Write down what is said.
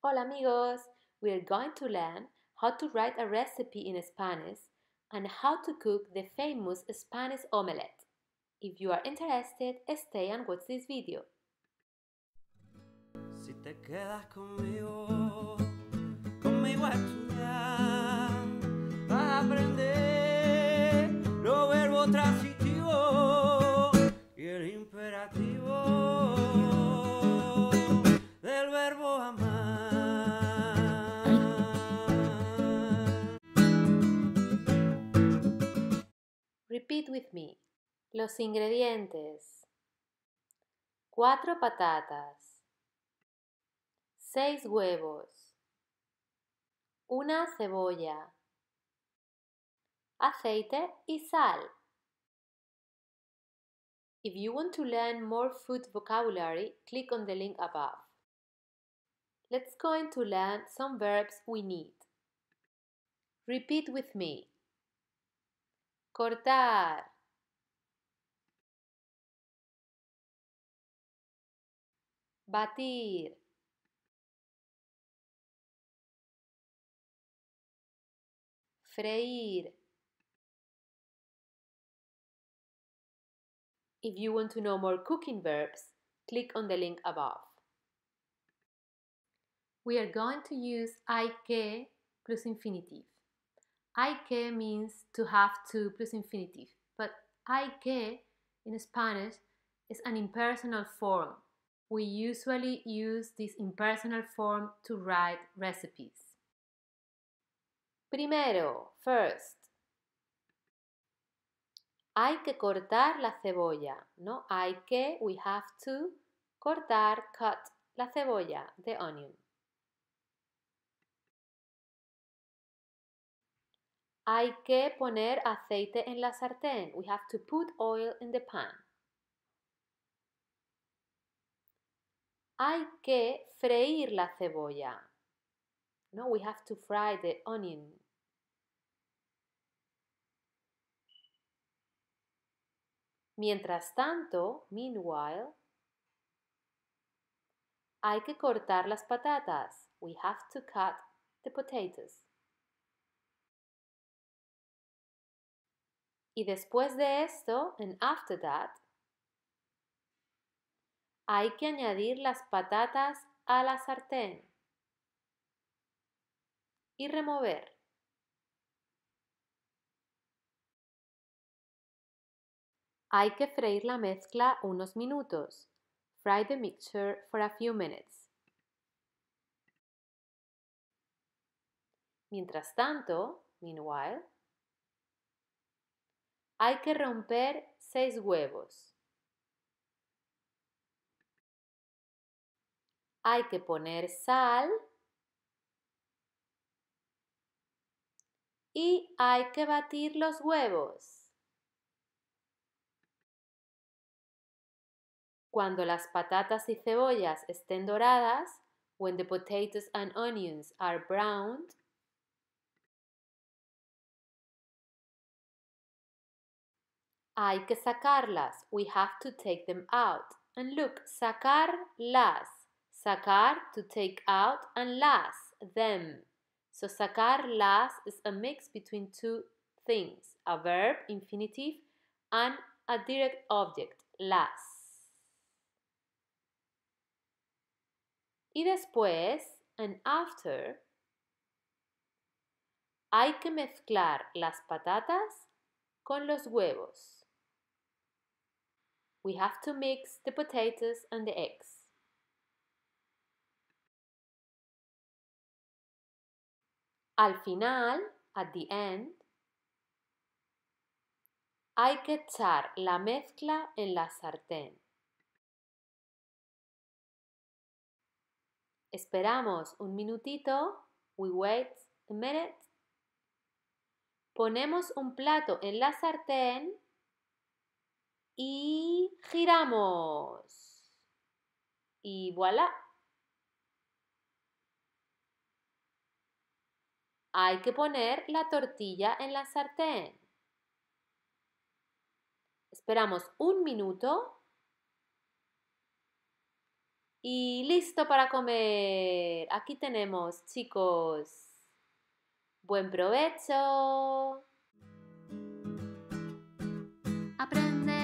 Hola amigos! We are going to learn how to write a recipe in Spanish and how to cook the famous Spanish omelette. If you are interested, stay and watch this video. Si te quedas conmigo, conmigo a estudiar, a aprender Repeat with me. Los ingredientes. 4 patatas. 6 huevos. Una cebolla. Aceite y sal. If you want to learn more food vocabulary, click on the link above. Let's go on to learn some verbs we need. Repeat with me cortar, batir, freír. If you want to know more cooking verbs, click on the link above. We are going to use I que plus infinitive que means to have to plus infinitive, but hay que in Spanish is an impersonal form. We usually use this impersonal form to write recipes. Primero, first. Hay que cortar la cebolla, ¿no? Hay que, we have to, cortar, cut, la cebolla, the onion. Hay que poner aceite en la sartén. We have to put oil in the pan. Hay que freír la cebolla. No, we have to fry the onion. Mientras tanto, meanwhile, hay que cortar las patatas. We have to cut the potatoes. Y después de esto, en after that, hay que añadir las patatas a la sartén y remover. Hay que freír la mezcla unos minutos. Fry the mixture for a few minutes. Mientras tanto, meanwhile, hay que romper seis huevos. Hay que poner sal. Y hay que batir los huevos. Cuando las patatas y cebollas estén doradas, when the potatoes and onions are browned, Hay que sacarlas. We have to take them out. And look, sacarlas. Sacar, to take out, and las, them. So sacarlas is a mix between two things, a verb, infinitive, and a direct object, las. Y después, and after, hay que mezclar las patatas con los huevos. We have to mix the potatoes and the eggs. Al final, at the end, hay que echar la mezcla en la sartén. Esperamos un minutito. We wait a minute. Ponemos un plato en la sartén y giramos. Y voilà. Hay que poner la tortilla en la sartén. Esperamos un minuto. Y listo para comer. Aquí tenemos, chicos. Buen provecho. Aprende